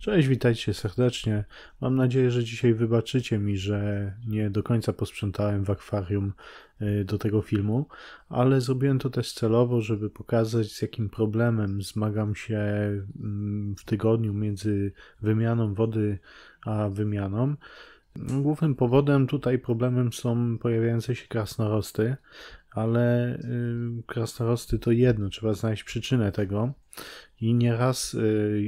Cześć, witajcie serdecznie. Mam nadzieję, że dzisiaj wybaczycie mi, że nie do końca posprzątałem w akwarium y, do tego filmu, ale zrobiłem to też celowo, żeby pokazać z jakim problemem zmagam się mm, w tygodniu między wymianą wody a wymianą. Głównym powodem tutaj problemem są pojawiające się krasnorosty ale y, krasnorosty to jedno, trzeba znaleźć przyczynę tego. I nieraz y,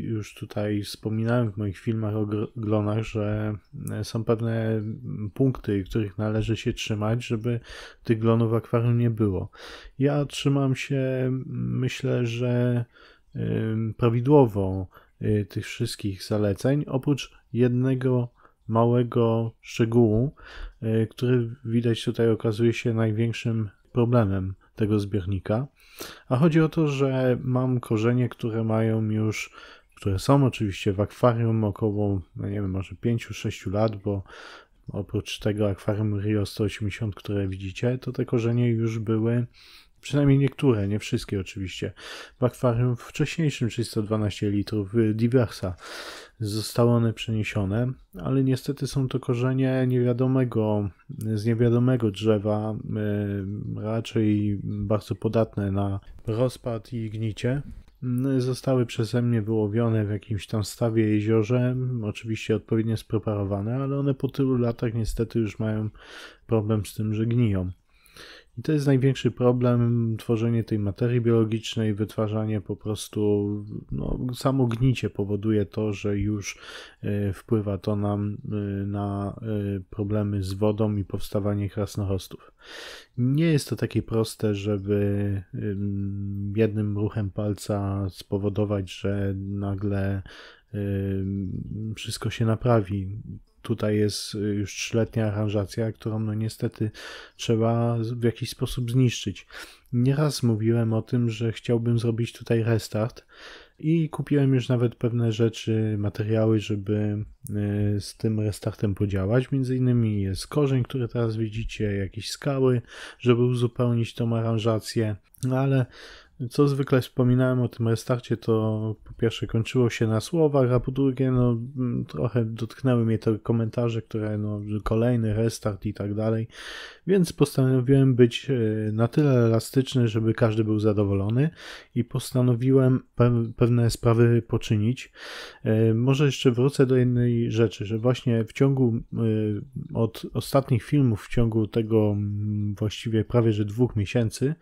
już tutaj wspominałem w moich filmach o glonach, że y, są pewne mm, punkty, których należy się trzymać, żeby tych glonów w akwarium nie było. Ja trzymam się, mm, myślę, że prawidłowo tych wszystkich zaleceń, oprócz jednego małego szczegółu, który widać tutaj okazuje się największym problemem tego zbiornika, a chodzi o to, że mam korzenie, które mają już, które są oczywiście w akwarium około, no nie wiem, może 5-6 lat, bo oprócz tego akwarium Rio 180, które widzicie, to te korzenie już były Przynajmniej niektóre, nie wszystkie oczywiście. W akwarium wcześniejszym 312 litrów Diversa zostały one przeniesione, ale niestety są to korzenie niewiadomego, z niewiadomego drzewa, e, raczej bardzo podatne na rozpad i gnicie. Mm, zostały przeze mnie wyłowione w jakimś tam stawie jeziorze, oczywiście odpowiednio spreparowane, ale one po tylu latach niestety już mają problem z tym, że gniją. I to jest największy problem, tworzenie tej materii biologicznej, wytwarzanie po prostu, no, samo gnicie powoduje to, że już e, wpływa to nam e, na e, problemy z wodą i powstawanie krasnochostów. Nie jest to takie proste, żeby jednym ruchem palca spowodować, że nagle wszystko się naprawi tutaj jest y, już trzyletnia aranżacja, którą no niestety trzeba w jakiś sposób zniszczyć. Nieraz mówiłem o tym, że chciałbym zrobić tutaj restart i kupiłem już nawet pewne rzeczy, materiały, żeby y, z tym restartem podziałać. Między innymi jest korzeń, który teraz widzicie, jakieś skały, żeby uzupełnić tą aranżację, no ale co zwykle wspominałem o tym restarcie, to po pierwsze kończyło się na słowach, a po drugie no, mm, trochę dotknęły mnie te komentarze, które no, kolejny restart i tak dalej, więc postanowiłem być e, na tyle elastyczny, żeby każdy był zadowolony i postanowiłem pewne sprawy poczynić. E, może jeszcze wrócę do jednej rzeczy, że właśnie w ciągu e, od ostatnich filmów, w ciągu tego mm, właściwie prawie że dwóch miesięcy,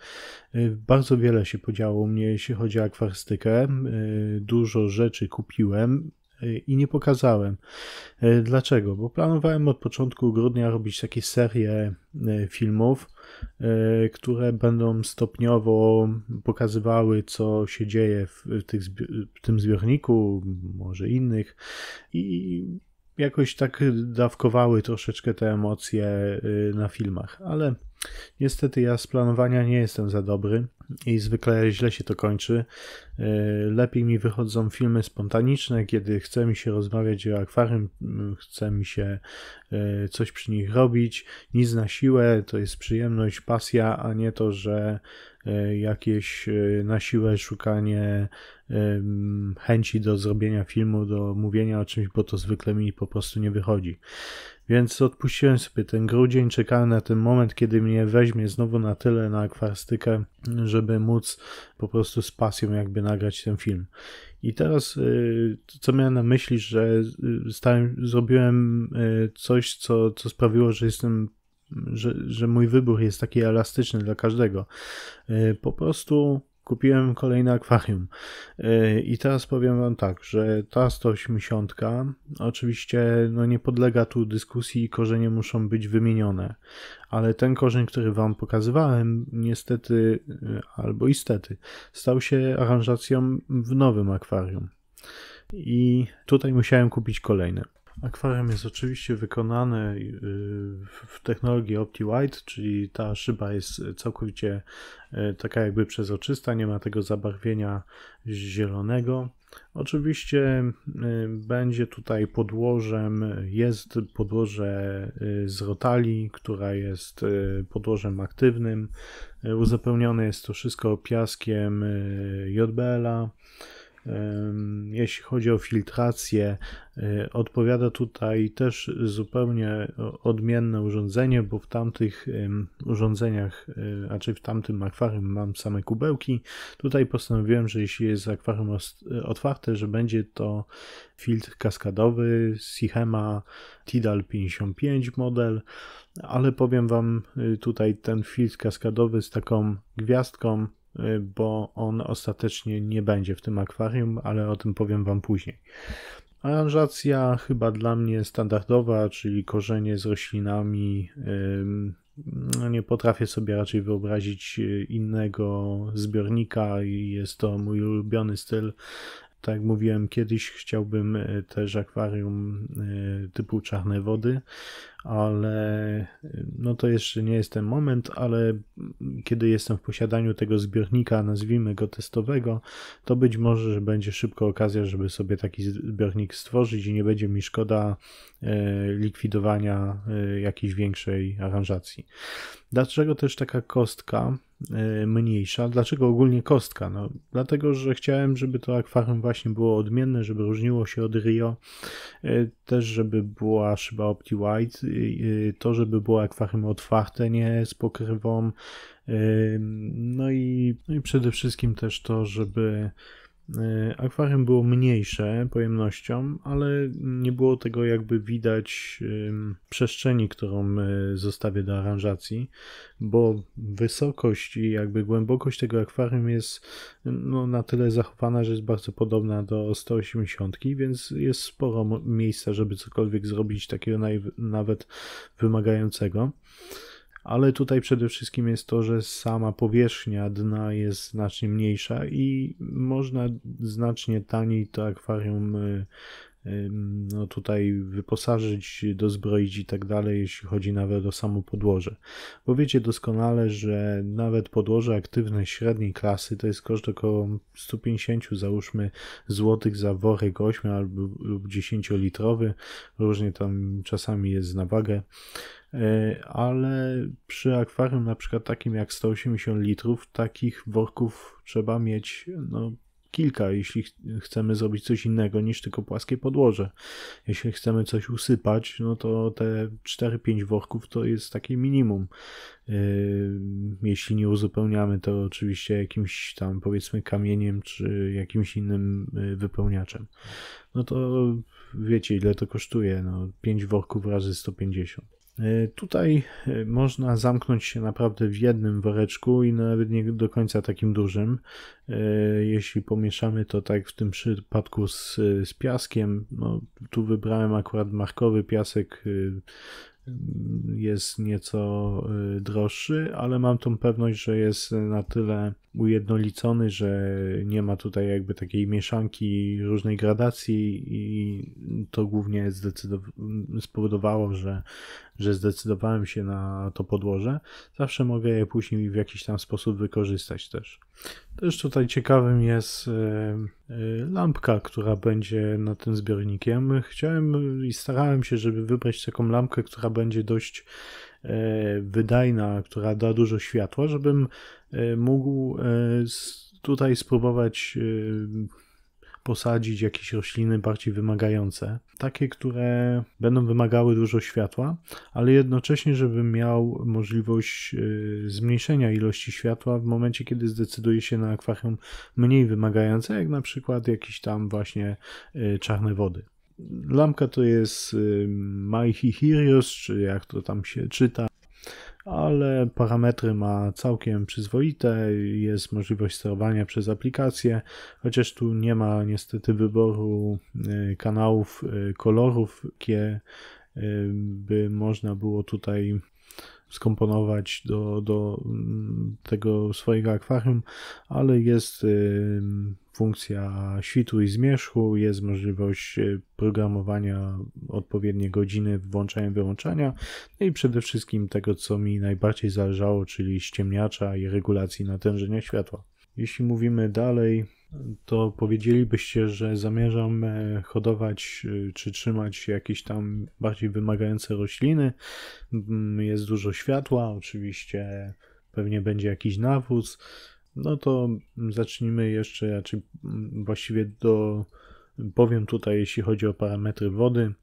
Y, bardzo wiele się podziało u mnie, jeśli chodzi o akwarystykę. Y, dużo rzeczy kupiłem y, i nie pokazałem. Dlaczego? Bo planowałem od początku grudnia robić takie serię filmów, które będą stopniowo pokazywały, co się dzieje w, tych, w tym zbiorniku, może innych i jakoś tak dawkowały troszeczkę te emocje y, na filmach, ale niestety ja z planowania nie jestem za dobry i zwykle źle się to kończy. Y, lepiej mi wychodzą filmy spontaniczne, kiedy chce mi się rozmawiać o akwarium, mm, chce mi się y, coś przy nich robić, nic na siłę, to jest przyjemność, pasja, a nie to, że jakieś na siłę szukanie chęci do zrobienia filmu, do mówienia o czymś, bo to zwykle mi po prostu nie wychodzi. Więc odpuściłem sobie ten grudzień, czekałem na ten moment, kiedy mnie weźmie znowu na tyle na akwarystykę, żeby móc po prostu z pasją jakby nagrać ten film. I teraz, y, co miałem na myśli, że y, stałem, zrobiłem y, coś, co, co sprawiło, że jestem że, że, mój wybór jest taki elastyczny dla każdego. Po prostu kupiłem kolejne akwarium. E, I teraz powiem Wam tak, że ta 180 oczywiście no nie podlega tu dyskusji i korzenie muszą być wymienione, ale ten korzeń, który Wam pokazywałem, niestety e, albo istety, stał się aranżacją w nowym akwarium. I tutaj musiałem kupić kolejne. Akwarium jest oczywiście wykonane y, w technologii OptiWhite, czyli ta szyba jest całkowicie y, taka jakby przezroczysta, nie ma tego zabarwienia zielonego. Oczywiście y, będzie tutaj podłożem, jest podłoże z rotali, która jest podłożem aktywnym. Uzupełnione jest to wszystko piaskiem JBL-a. Jeśli chodzi o filtrację, e, odpowiada tutaj też zupełnie odmienne urządzenie, bo w tamtych urządzeniach, raczej e, w tamtym akwarium mam same kubełki. Tutaj postanowiłem, że jeśli jest akwarium otwarte, że będzie to filtr kaskadowy Sihema Tidal 55 model, ale powiem Wam y, tutaj ten filtr kaskadowy z taką gwiazdką Y, bo on ostatecznie nie będzie w tym akwarium, ale o tym powiem Wam później. Aranżacja chyba dla mnie standardowa, czyli korzenie z roślinami. No nie potrafię sobie raczej wyobrazić y, innego zbiornika i jest to mój ulubiony styl tak jak mówiłem kiedyś, chciałbym e, też akwarium e, typu czarne wody, ale e, no to jeszcze nie jest ten moment, ale kiedy jestem w posiadaniu tego zbiornika, nazwijmy go testowego, to być może że będzie szybko okazja, żeby sobie taki zbiornik stworzyć i nie będzie mi szkoda likwidowania jakiejś większej aranżacji. Dlaczego też taka kostka? E, mniejsza. Dlaczego ogólnie kostka? No, dlatego, że chciałem, żeby to akwarium właśnie było odmienne, żeby różniło się od Rio, e, też żeby była szyba OptiWide, to żeby było akwarium otwarte, nie z pokrywą, e, no i, no i przede wszystkim też to, żeby E, akwarium było mniejsze pojemnością, ale nie było tego jakby widać przestrzeni, którą e, zostawię do aranżacji, bo wysokość i jakby głębokość tego akwarium jest no, na tyle zachowana, że jest bardzo podobna do 180, więc jest sporo miejsca, żeby cokolwiek zrobić takiego nawet wymagającego ale tutaj przede wszystkim jest to, że sama powierzchnia dna jest znacznie mniejsza i można znacznie taniej to akwarium y, no tutaj wyposażyć, dozbroić i tak dalej, jeśli chodzi nawet o samo podłoże. Bo wiecie doskonale, że nawet podłoże aktywne średniej klasy to jest koszt około 150 załóżmy złotych za worek 8 albo lub 10 litrowy, różnie tam czasami jest na wagę e, ale przy akwarium na przykład takim jak 180 litrów takich worków trzeba mieć no, kilka, jeśli ch chcemy zrobić coś innego niż tylko płaskie podłoże. Jeśli chcemy coś usypać, no to te 4-5 worków to jest takie minimum. Yy, jeśli nie uzupełniamy to oczywiście jakimś tam powiedzmy kamieniem czy jakimś innym yy, wypełniaczem, no to wiecie ile to kosztuje, no 5 worków razy 150. E, tutaj e, można zamknąć się naprawdę w jednym woreczku i nawet nie do końca takim dużym. E, jeśli pomieszamy to tak w tym przypadku z, z piaskiem, no, tu wybrałem akurat markowy piasek jest nieco y, droższy, ale mam tą pewność, że jest na tyle ujednolicony, że nie ma tutaj jakby takiej mieszanki różnej gradacji i to głównie spowodowało, że, że zdecydowałem się na to podłoże. Zawsze mogę je później w jakiś tam sposób wykorzystać też. Też tutaj ciekawym jest y, y, lampka, która będzie nad tym zbiornikiem. Chciałem i starałem się, żeby wybrać taką lampkę, która będzie dość y, wydajna, która da dużo światła, żebym mógł tutaj spróbować posadzić jakieś rośliny bardziej wymagające, takie, które będą wymagały dużo światła, ale jednocześnie, żebym miał możliwość y, zmniejszenia ilości światła w momencie, kiedy zdecyduję się na akwarium mniej wymagające, jak na przykład jakieś tam właśnie y, czarne wody. Lampka to jest y, Maihihirios, czy jak to tam się czyta ale parametry ma całkiem przyzwoite, jest możliwość sterowania przez aplikację, chociaż tu nie ma niestety wyboru y, kanałów, y, kolorów, jakie y, by można było tutaj skomponować do, do mm, tego swojego akwarium, ale jest y, funkcja świtu i zmierzchu, jest możliwość y, programowania odpowiedniej godziny włączania, wyłączania no i przede wszystkim tego, co mi najbardziej zależało, czyli ściemniacza i regulacji natężenia światła. Jeśli mówimy dalej to powiedzielibyście, że zamierzam e, hodować e, czy trzymać jakieś tam bardziej wymagające rośliny. Mm, jest dużo światła, oczywiście pewnie będzie jakiś nawóz. No to zacznijmy jeszcze, czy mm, właściwie do, powiem tutaj, jeśli chodzi o parametry wody.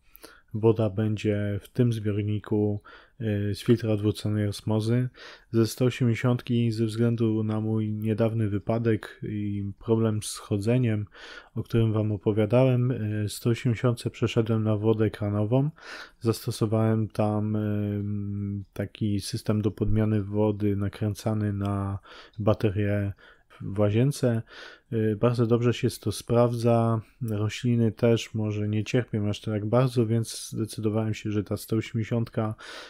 Woda będzie w tym zbiorniku e, z filtra odwróconej osmozy. Ze 180 ze względu na mój niedawny wypadek i problem z schodzeniem, o którym Wam opowiadałem, 180 e, przeszedłem na wodę kranową. Zastosowałem tam e, taki system do podmiany wody nakręcany na baterię w łazience. Y, bardzo dobrze się to sprawdza. Rośliny też może nie cierpią aż tak bardzo, więc zdecydowałem się, że ta 180,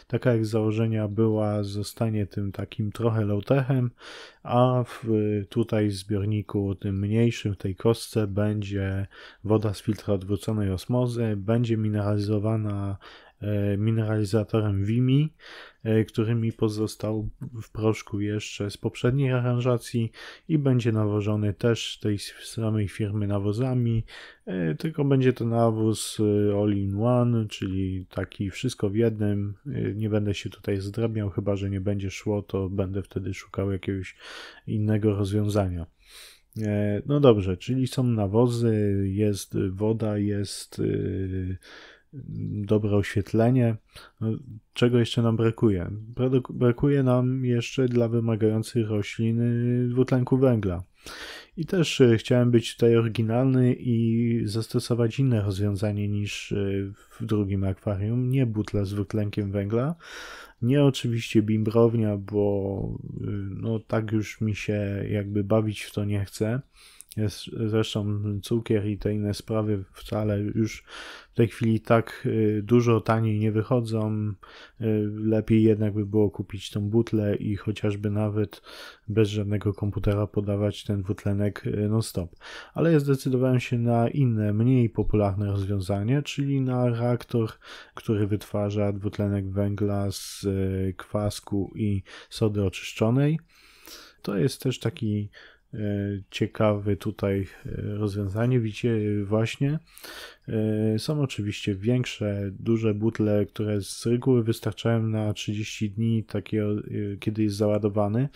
taka jak z założenia była, zostanie tym takim trochę lautechem, a w, tutaj w zbiorniku tym mniejszym, w tej kostce będzie woda z filtra odwróconej osmozy, będzie mineralizowana E, mineralizatorem Vimy, e, który mi pozostał w proszku jeszcze z poprzedniej aranżacji i będzie nawożony też tej samej firmy nawozami, e, tylko będzie to nawóz all-in-one, czyli taki wszystko w jednym. Nie będę się tutaj zdrabiał, chyba że nie będzie szło, to będę wtedy szukał jakiegoś innego rozwiązania. No dobrze, czyli są nawozy, jest woda, jest dobre oświetlenie. No, czego jeszcze nam brakuje? Brakuje nam jeszcze dla wymagających rośliny dwutlenku węgla. I też y, chciałem być tutaj oryginalny i zastosować inne rozwiązanie niż y, w drugim akwarium. Nie butla z dwutlenkiem węgla, nie oczywiście bimbrownia, bo y, no, tak już mi się jakby bawić w to nie chce. Jest zresztą cukier i te inne sprawy wcale już w tej chwili tak y, dużo taniej nie wychodzą. Y, lepiej jednak by było kupić tą butlę i chociażby nawet bez żadnego komputera podawać ten dwutlenek y, non-stop. Ale ja zdecydowałem się na inne, mniej popularne rozwiązanie, czyli na reaktor, który wytwarza dwutlenek węgla z kwasku i sody oczyszczonej. To jest też taki E, ciekawe tutaj e, rozwiązanie. Widzicie e, właśnie są oczywiście większe, duże butle, które z reguły wystarczają na 30 dni, takie, kiedy jest załadowany.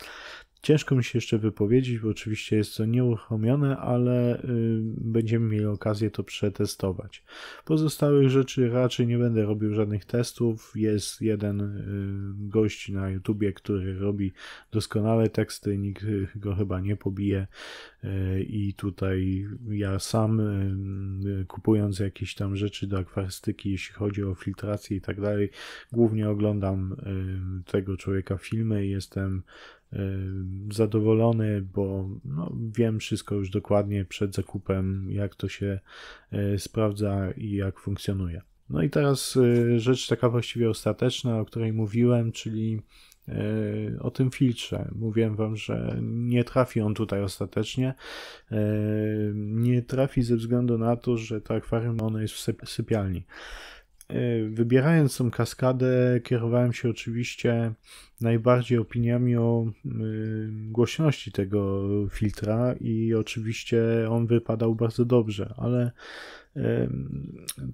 Ciężko mi się jeszcze wypowiedzieć, bo oczywiście jest to nieuruchomione, ale y, będziemy mieli okazję to przetestować. Pozostałych rzeczy raczej nie będę robił żadnych testów. Jest jeden y, gość na YouTubie, który robi doskonałe teksty, nikt go chyba nie pobije y, i tutaj ja sam kupując jakieś tam rzeczy do akwarystyki, jeśli chodzi o filtrację i tak dalej, głównie oglądam tego człowieka filmy i jestem zadowolony, bo no, wiem wszystko już dokładnie przed zakupem, jak to się e, sprawdza i jak funkcjonuje. No i teraz e, rzecz taka właściwie ostateczna, o której mówiłem, czyli e, o tym filtrze. Mówiłem wam, że nie trafi on tutaj ostatecznie. Nie trafi ze względu na to, że to akwarium ono jest w sypialni. E, wybierając tą kaskadę, kierowałem się oczywiście najbardziej opiniami o głośności tego filtra i oczywiście on wypadał bardzo dobrze, ale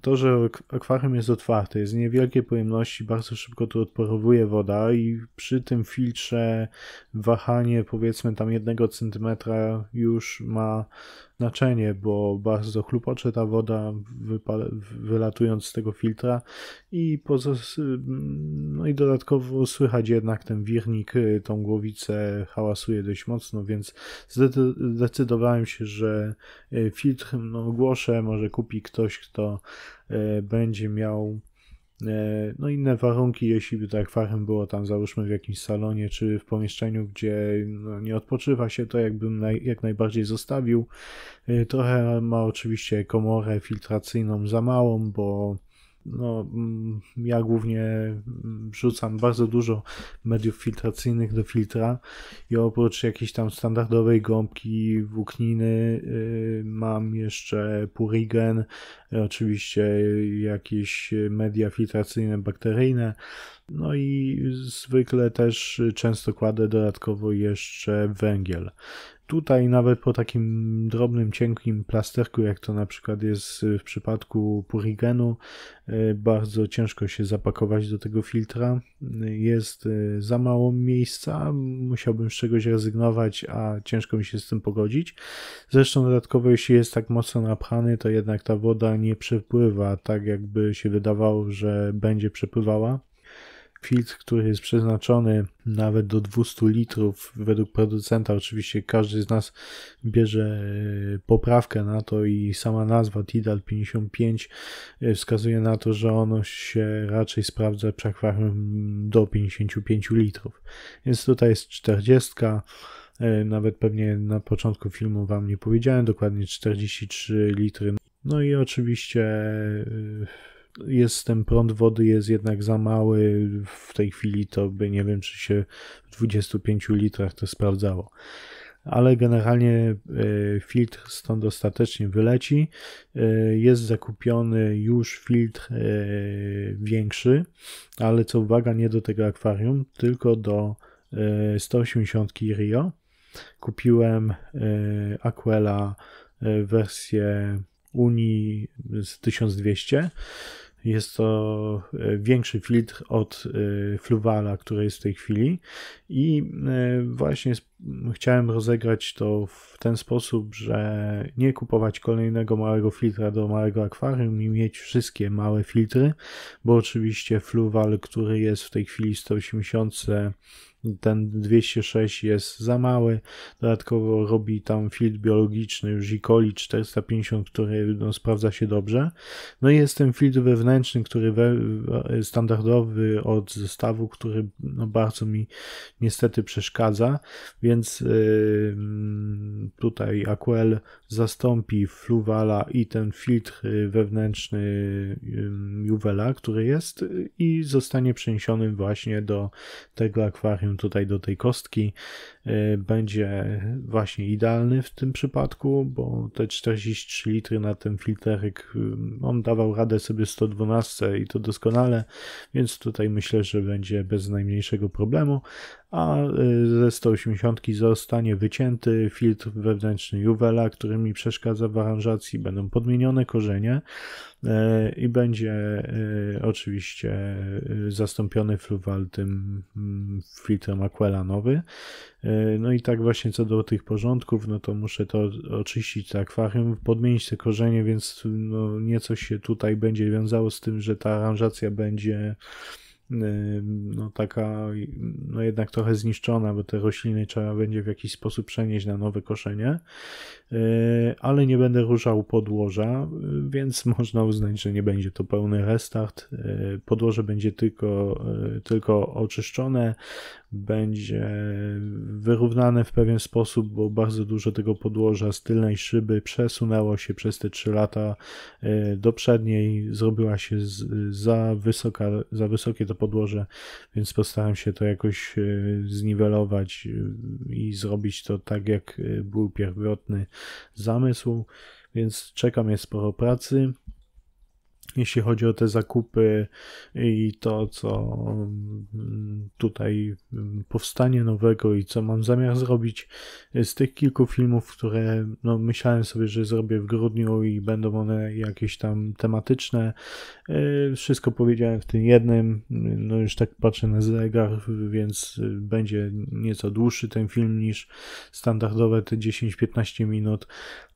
to, że akwarium jest otwarte, jest niewielkie pojemności, bardzo szybko tu odporowuje woda i przy tym filtrze wahanie powiedzmy tam jednego centymetra już ma znaczenie, bo bardzo chlupocze ta woda wylatując z tego filtra i, no i dodatkowo słychać jednak ten wirnik, y, tą głowicę hałasuje dość mocno, więc zdecydowałem się, że y, filtr no, głoszę może kupić kupi ktoś, kto e, będzie miał e, no inne warunki, jeśli by to akwarium było tam załóżmy w jakimś salonie czy w pomieszczeniu, gdzie no, nie odpoczywa się, to jakbym naj, jak najbardziej zostawił. E, trochę ma oczywiście komorę filtracyjną za małą, bo no, mm, ja głównie mm, rzucam bardzo dużo mediów filtracyjnych do filtra i oprócz jakiejś tam standardowej gąbki, włókniny y, mam jeszcze purigen, y, oczywiście jakieś media filtracyjne bakteryjne, no i zwykle też często kładę dodatkowo jeszcze węgiel. Tutaj nawet po takim drobnym, cienkim plasterku, jak to na przykład jest y, w przypadku purigenu, y, bardzo ciężko się zapakować do tego filtra. Y, jest za mało miejsca, musiałbym z czegoś rezygnować, a ciężko mi się z tym pogodzić. Zresztą dodatkowo, jeśli jest tak mocno napchany, to jednak ta woda nie przepływa tak, jakby się wydawało, że będzie przepływała filtr, który jest przeznaczony nawet do 200 litrów, według producenta oczywiście każdy z nas bierze e, poprawkę na to i sama nazwa Tidal 55 e, wskazuje na to, że ono się raczej sprawdza przekwachem do 55 litrów. Więc tutaj jest 40, e, nawet pewnie na początku filmu Wam nie powiedziałem, dokładnie 43 litry. No i oczywiście jest ten prąd wody jest jednak za mały. W tej chwili to by nie wiem, czy się w 25 litrach to sprawdzało. Ale generalnie e, filtr stąd ostatecznie wyleci. E, jest zakupiony już filtr e, większy, ale co uwaga, nie do tego akwarium, tylko do 180 Rio. Kupiłem Aquela wersję Unii z 1200 jest to e, większy filtr od e, Fluwala, który jest w tej chwili i e, właśnie chciałem rozegrać to w ten sposób, że nie kupować kolejnego małego filtra do małego akwarium i mieć wszystkie małe filtry, bo oczywiście Fluwal, który jest w tej chwili 180 ten 206 jest za mały, dodatkowo robi tam filtr biologiczny już i coli 450, który no, sprawdza się dobrze. No i jest ten filtr wewnętrzny, który we, e, standardowy od zestawu, który no, bardzo mi niestety przeszkadza, więc yy, tutaj Aquel zastąpi Fluvala i ten filtr wewnętrzny Juvela, który jest i zostanie przeniesiony właśnie do tego akwarium tutaj do tej kostki, Y, będzie właśnie idealny w tym przypadku, bo te 43 litry na ten filterek, y, on dawał radę sobie 112 i to doskonale, więc tutaj myślę, że będzie bez najmniejszego problemu, a y, ze 180 zostanie wycięty filtr wewnętrzny Juvela, który mi przeszkadza w aranżacji, będą podmienione korzenie i będzie oczywiście zastąpiony fluwal tym mm, filtrem Aquela nowy. E, no i tak właśnie co do tych porządków, no to muszę to oczyścić tak akwarium, podmienić te korzenie, więc no nieco się tutaj będzie wiązało z tym, że ta aranżacja będzie e, no taka no jednak trochę zniszczona, bo te rośliny trzeba będzie w jakiś sposób przenieść na nowe koszenie, e, ale nie będę ruszał podłoża, więc można uznać, że nie będzie to pełny restart. Podłoże będzie tylko, tylko oczyszczone, będzie wyrównane w pewien sposób, bo bardzo dużo tego podłoża z tylnej szyby przesunęło się przez te 3 lata e, do przedniej, zrobiła się za, wysoka, za wysokie to podłoże, więc postaram się to jakoś e, zniwelować e, i zrobić to tak, jak był pierwotny zamysł, więc czekam jest sporo pracy jeśli chodzi o te zakupy i to, co mm, tutaj mm, powstanie nowego i co mam zamiar zrobić y, z tych kilku filmów, które no, myślałem sobie, że zrobię w grudniu i będą one jakieś tam tematyczne. Y, wszystko powiedziałem w tym jednym. Y, no już tak patrzę na zegar, więc będzie nieco dłuższy ten film niż standardowe te 10-15 minut,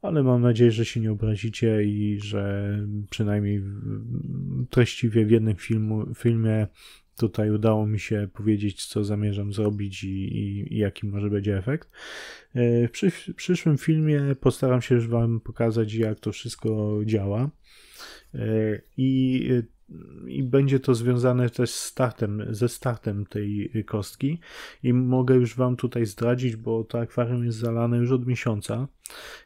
ale mam nadzieję, że się nie obrazicie i że mm, przynajmniej treściwie w jednym filmu, filmie tutaj udało mi się powiedzieć, co zamierzam zrobić i, i, i jaki może będzie efekt. E, w przyszłym filmie postaram się już Wam pokazać, jak to wszystko działa. E, I e, i będzie to związane też z startem, ze startem tej kostki. I mogę już Wam tutaj zdradzić, bo to akwarium jest zalane już od miesiąca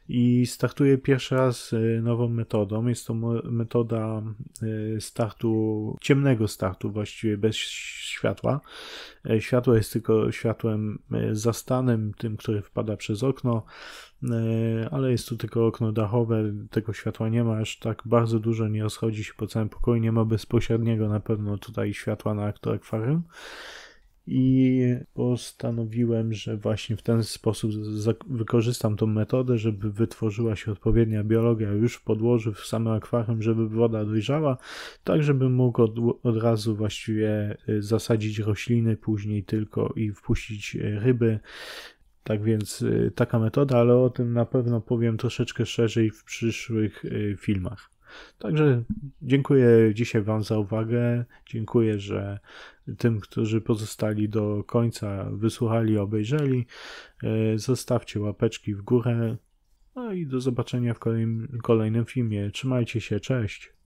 i startuję pierwszy raz e, nową metodą. Jest to metoda e, startu, ciemnego startu, właściwie bez światła. E, światło jest tylko światłem zastanym, tym, które wpada przez okno, ale jest tu tylko okno dachowe, tego światła nie ma aż tak bardzo dużo, nie rozchodzi się po całym pokoju, nie ma bezpośredniego na pewno tutaj światła na to akwarium. I postanowiłem, że właśnie w ten sposób wykorzystam tą metodę, żeby wytworzyła się odpowiednia biologia już w podłożu, w samym akwarium, żeby woda dojrzała, tak żebym mógł od, od razu właściwie y, zasadzić rośliny, później tylko i wpuścić y, ryby, tak więc y, taka metoda, ale o tym na pewno powiem troszeczkę szerzej w przyszłych filmach. Także dziękuję dzisiaj Wam za uwagę. Dziękuję, że tym, którzy pozostali do końca, wysłuchali, obejrzeli. E, zostawcie łapeczki w górę. No i do zobaczenia w kolejnym, kolejnym filmie. Trzymajcie się, cześć.